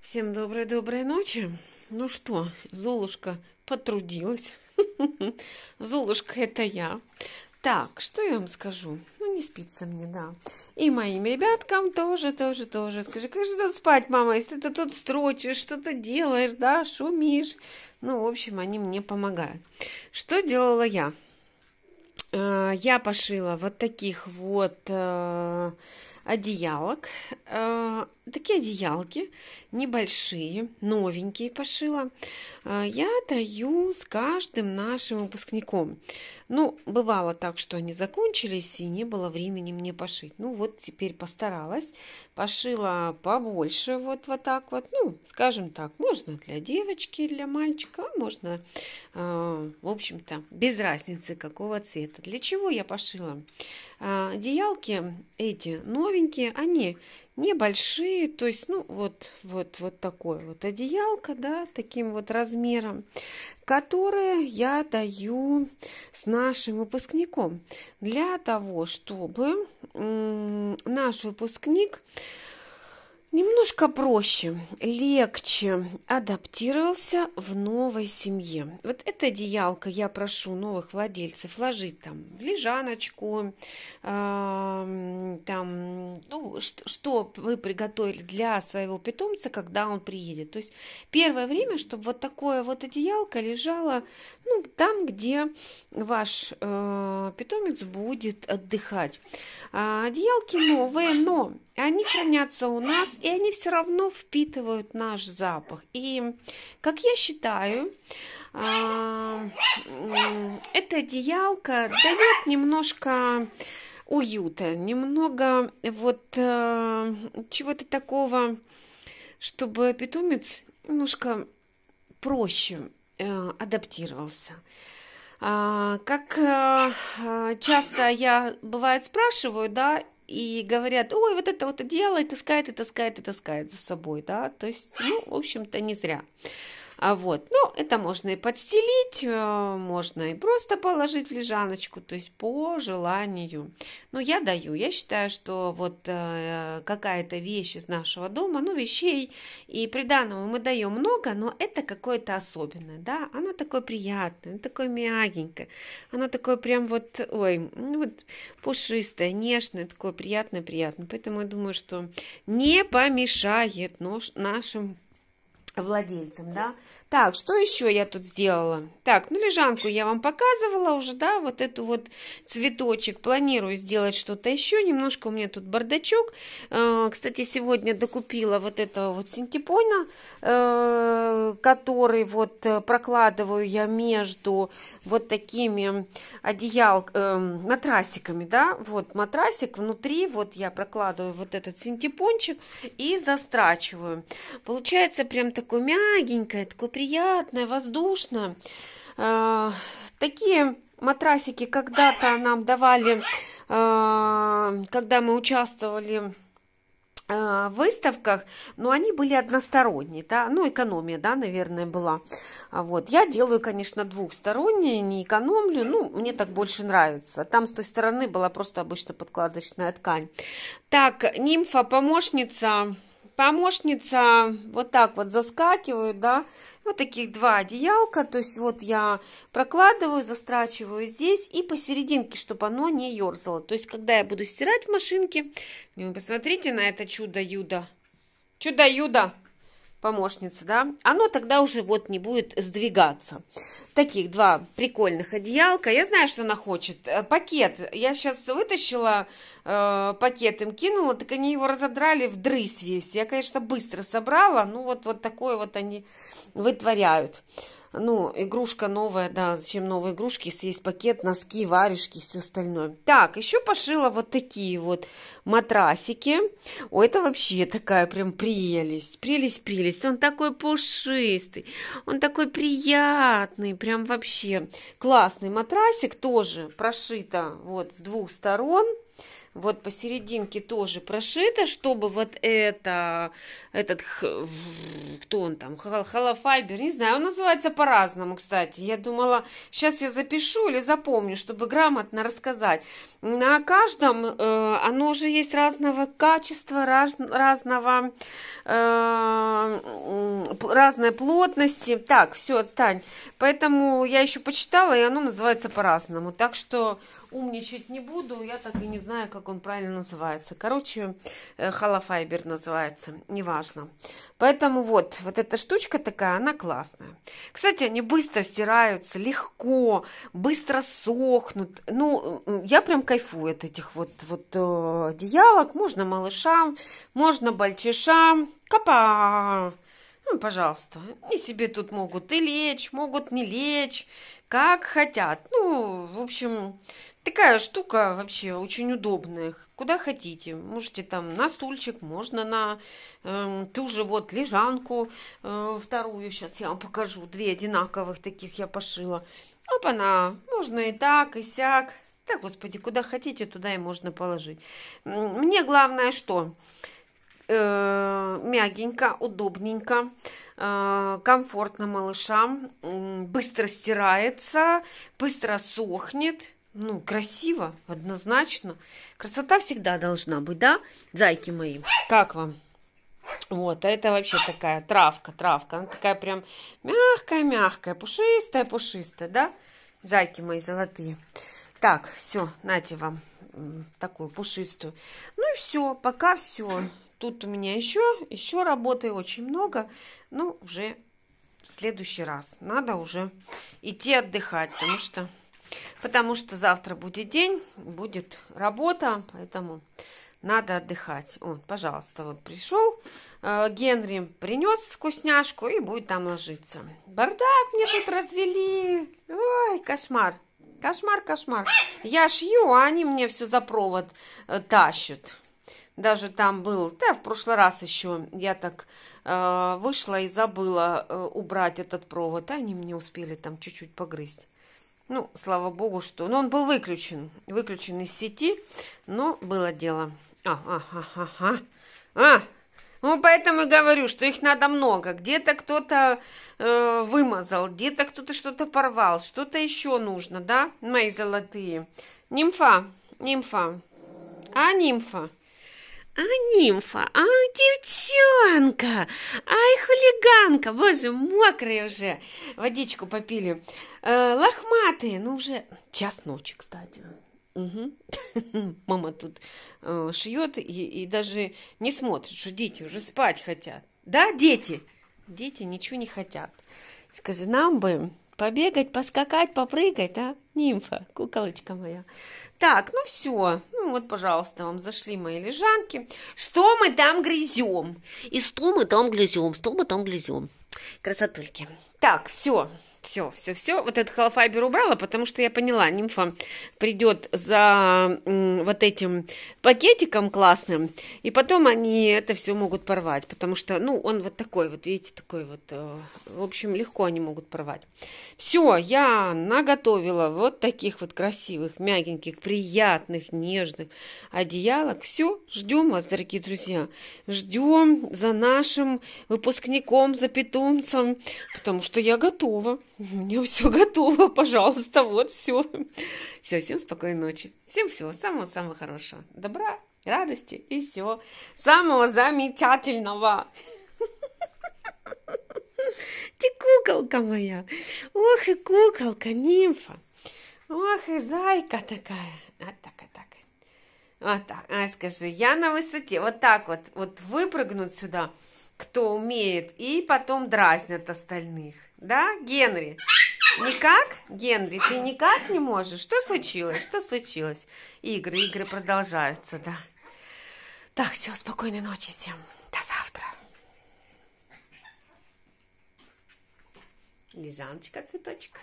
Всем доброй-доброй ночи. Ну что, Золушка потрудилась. Золушка это я. Так, что я вам скажу? Ну, не спится мне, да. И моим ребяткам тоже, тоже, тоже. Скажи, как же тут спать, мама, если ты тут строчишь, что-то делаешь, да, шумишь. Ну, в общем, они мне помогают. Что делала я? Э, я пошила вот таких вот э, одеялок э, такие одеялки, небольшие, новенькие пошила. А, я даю с каждым нашим выпускником. Ну, бывало так, что они закончились, и не было времени мне пошить. Ну, вот теперь постаралась, пошила побольше вот, вот так вот. Ну, скажем так, можно для девочки, для мальчика, а можно, а, в общем-то, без разницы, какого цвета. Для чего я пошила? одеялки эти новенькие, они небольшие, то есть, ну, вот, вот, вот такой, вот одеялка, да, таким вот размером, которые я даю с нашим выпускником для того, чтобы наш выпускник Немножко проще, легче адаптировался в новой семье. Вот это одеялко я прошу новых владельцев ложить там в лежаночку, там, ну, что вы приготовили для своего питомца, когда он приедет. То есть первое время, чтобы вот такое вот одеялко лежало, ну, там, где ваш э, питомец будет отдыхать. Э, одеялки новые, но они хранятся у нас, и они все равно впитывают наш запах. И, как я считаю, э, э, эта одеялка дает немножко уюта, немного вот э, чего-то такого, чтобы питомец немножко проще Э, адаптировался. А, как э, э, часто я, бывает, спрашиваю, да, и говорят, ой, вот это вот одеяло и таскает, и таскает, и таскает за собой, да, то есть, ну, в общем-то, не зря. А вот, ну, это можно и подстелить, э, можно и просто положить в лежаночку, то есть по желанию. Но я даю, я считаю, что вот э, какая-то вещь из нашего дома, ну, вещей и приданного мы даем много, но это какое-то особенное, да, она такое приятное, такое мягенькое, она такое прям вот, ой, ну, вот пушистое, нежное, такое приятное-приятное. Поэтому я думаю, что не помешает наш, нашим владельцем, да. Так, что еще я тут сделала? Так, ну лежанку я вам показывала уже, да, вот эту вот цветочек. Планирую сделать что-то еще. Немножко у меня тут бардачок. Э, кстати, сегодня докупила вот этого вот синтепона, э, который вот э, прокладываю я между вот такими одеял, э, матрасиками, да. Вот матрасик внутри, вот я прокладываю вот этот синтепончик и застрачиваю. Получается прям такое мягенькое, такое приятное, воздушное. А, такие матрасики когда-то нам давали, а, когда мы участвовали а, в выставках, но они были односторонние, да, ну, экономия, да, наверное, была. Вот, я делаю, конечно, двухсторонние, не экономлю, ну, мне так больше нравится. Там с той стороны была просто обычно подкладочная ткань. Так, нимфа, помощница, помощница вот так вот заскакивают, да, вот таких два одеялка, то есть вот я прокладываю, застрачиваю здесь и посерединке, чтобы оно не ерзало. То есть, когда я буду стирать в машинке, посмотрите на это чудо-юдо. Чудо-юдо! помощница, да, оно тогда уже вот не будет сдвигаться. Таких два прикольных одеялка. Я знаю, что она хочет. Э, пакет. Я сейчас вытащила э, пакет, им кинула, так они его разодрали в дрысь весь. Я, конечно, быстро собрала, ну вот, вот такое вот они вытворяют ну, игрушка новая, да, зачем новые игрушки, если есть пакет, носки, варежки все остальное. Так, еще пошила вот такие вот матрасики. О, это вообще такая прям прелесть, прелесть, прелесть. Он такой пушистый, он такой приятный, прям вообще классный матрасик, тоже Прошита вот с двух сторон вот посерединке тоже прошито, чтобы вот это, этот, кто он там, холофайбер, не знаю, он называется по-разному, кстати. Я думала, сейчас я запишу или запомню, чтобы грамотно рассказать. На каждом, э, оно же есть разного качества, раз, разного, э, разной плотности. Так, все, отстань. Поэтому я еще почитала, и оно называется по-разному. Так что умничать не буду, я так и не знаю, как он правильно называется. Короче, э, холофайбер называется, неважно. Поэтому вот, вот эта штучка такая, она классная. Кстати, они быстро стираются, легко, быстро сохнут. Ну, я прям кайфую от этих вот, вот э, одеялок. Можно малышам, можно бальчишам. Капа! Ну, пожалуйста, и себе тут могут и лечь, могут не лечь, как хотят. Ну, в общем, такая штука вообще очень удобная. Куда хотите, можете там на стульчик, можно на э, ту же вот лежанку э, вторую. Сейчас я вам покажу, две одинаковых таких я пошила. Опа-на, можно и так, и сяк. Так, господи, куда хотите, туда и можно положить. Мне главное что? э, мягенько, удобненько, э, комфортно малышам, э, быстро стирается, быстро сохнет. Ну, красиво, однозначно. Красота всегда должна быть, да, зайки мои? Как вам? Вот, а это вообще такая травка, травка. Она такая прям мягкая-мягкая, пушистая-пушистая, да? Зайки мои золотые. Так, все, нате вам такую пушистую. Ну и все, пока все. Тут у меня еще, еще работы очень много, ну уже в следующий раз. Надо уже идти отдыхать, потому что, потому что завтра будет день, будет работа, поэтому надо отдыхать. О, пожалуйста, вот пришел э, Генри, принес вкусняшку и будет там ложиться. Бардак мне тут развели. Ой, кошмар. Кошмар, кошмар. Я шью, а они мне все за провод э, тащат даже там был, да, в прошлый раз еще я так э, вышла и забыла э, убрать этот провод, а они мне успели там чуть-чуть погрызть. Ну, слава богу, что... Но он был выключен, выключен из сети, но было дело. А, а, а, а, а. ну, поэтому и говорю, что их надо много. Где-то кто-то э, вымазал, где-то кто-то что-то порвал, что-то еще нужно, да, мои золотые. Нимфа, нимфа. А, нимфа. А нимфа, а девчонка, ай хулиганка, боже, мокрые уже, водичку попили. Э, лохматые, ну уже час ночи, кстати. Угу. Мама тут э, шьет и, и даже не смотрит, что дети уже спать хотят. Да, дети? Дети ничего не хотят. Скажи, нам бы Побегать, поскакать, попрыгать, а? Нимфа, куколочка моя. Так, ну все. Ну вот, пожалуйста, вам зашли мои лежанки. Что мы там грызем? И что мы там грызем, что мы там грызем. Красотульки. Так, все. Все, все, все. Вот этот холофайбер убрала, потому что я поняла, нимфа придет за вот этим пакетиком классным, и потом они это все могут порвать, потому что, ну, он вот такой вот, видите, такой вот. Э, в общем, легко они могут порвать. Все, я наготовила вот таких вот красивых, мягеньких, приятных, нежных одеялок. Все, ждем вас, дорогие друзья. Ждем за нашим выпускником, за питомцем, потому что я готова. У меня все готово, пожалуйста, вот все. Все, всем спокойной ночи. Всем всего самого-самого хорошего. Добра, радости и всего самого замечательного. Ты куколка моя. Ох и куколка, нимфа. Ох и зайка такая. А так, а так. Вот так. А скажи, я на высоте. Вот так вот. Вот выпрыгнуть сюда, кто умеет, и потом дразнят остальных. Да, Генри? Никак? Генри, ты никак не можешь? Что случилось? Что случилось? Игры, игры продолжаются, да. Так, все, спокойной ночи всем. До завтра. Лежаночка, цветочка.